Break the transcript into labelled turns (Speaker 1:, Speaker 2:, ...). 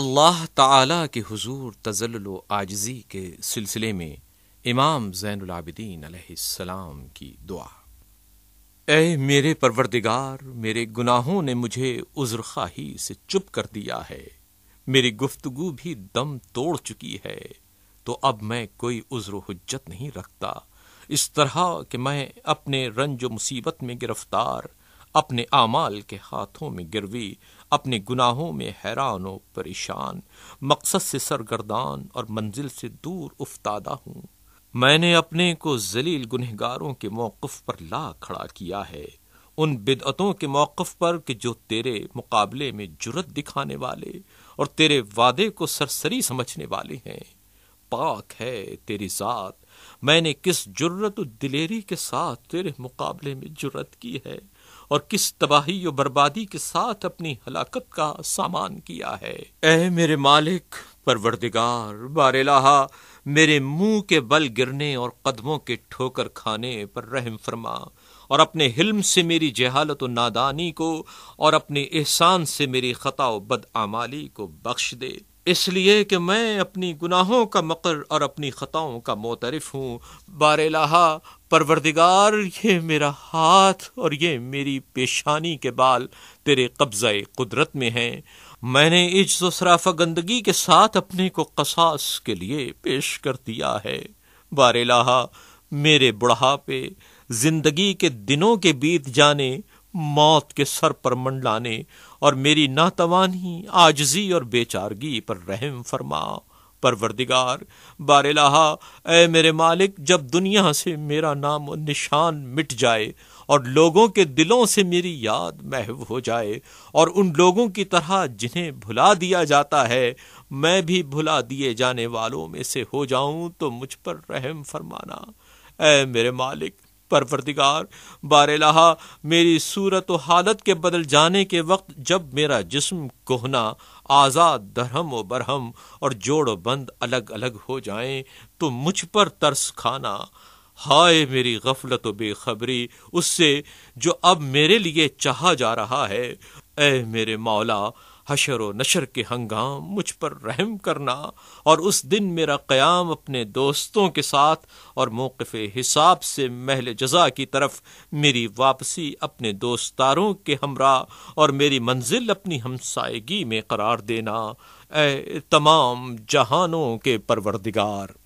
Speaker 1: اللہ تعالی کے حضور تزلل و آجزی کے سلسلے میں امام زین العابدین علیہ السلام کی دعا اے میرے پروردگار میرے گناہوں نے مجھے عذر خواہی سے چپ کر دیا ہے میری گفتگو بھی دم توڑ چکی ہے تو اب میں کوئی عذر و حجت نہیں رکھتا اس طرح کہ میں اپنے رنج و مصیبت میں گرفتار اپنے اعمال کے ہاتھوں میں گروی اپنے گناہوں میں حیران و پریشان مقصد سے سرگردان اور منزل سے دور افتادہ ہوں میں نے اپنے کو ذلیل گنہگاروں کے موقف پر لا کھڑا کیا ہے ان بدعتوں کے موقف پر کہ جو تیرے مقابلے میں جرت دکھانے والے اور تیرے وعدے کو سرسری سمجھنے والے ہیں پاک ہے تیری ذات میں نے کس جرت و دلیری کے ساتھ تیرے مقابلے میں جرت کی ہے اور کس تباہی و بربادی کے ساتھ اپنی ہلاکت کا سامان کیا ہے اے میرے مالک پروردگار بار الہا میرے منہ کے بل گرنے اور قدموں کے ٹھوکر کھانے پر رحم فرما اور اپنے حلم سے میری جہالت و نادانی کو اور اپنے احسان سے میری خطا و بد کو بخش دے اس لیے کہ میں اپنی گناہوں کا مقر اور اپنی خطاؤں کا موترف ہوں بار لہا پروردگار یہ میرا ہاتھ اور یہ میری پیشانی کے بال تیرے قبضۂ قدرت میں ہیں میں نے عجز و صرافہ گندگی کے ساتھ اپنے کو قصاص کے لیے پیش کر دیا ہے بار لہا میرے بڑھاپے زندگی کے دنوں کے بیت جانے موت کے سر پر منڈلانے اور میری ناتوانی آجزی اور بے چارگی پر رحم فرما پروردگار بار الہا اے میرے مالک جب دنیا سے میرا نام و نشان مٹ جائے اور لوگوں کے دلوں سے میری یاد محو ہو جائے اور ان لوگوں کی طرح جنہیں بھلا دیا جاتا ہے میں بھی بھلا دیے جانے والوں میں سے ہو جاؤں تو مجھ پر رحم فرمانا اے میرے مالک پروردگار بار الہ میری صورت و حالت کے بدل جانے کے وقت جب میرا جسم کوہنا آزاد درہم و برہم اور جوڑ و بند الگ الگ ہو جائیں تو مجھ پر ترس کھانا ہائے میری غفلت و بے خبری اس سے جو اب میرے لیے چاہا جا رہا ہے اے میرے مولا حشر و نشر کے ہنگام مجھ پر رحم کرنا اور اس دن میرا قیام اپنے دوستوں کے ساتھ اور موقف حساب سے محل جزا کی طرف میری واپسی اپنے دوستاروں کے ہمراہ اور میری منزل اپنی ہمسائیگی میں قرار دینا اے تمام جہانوں کے پروردگار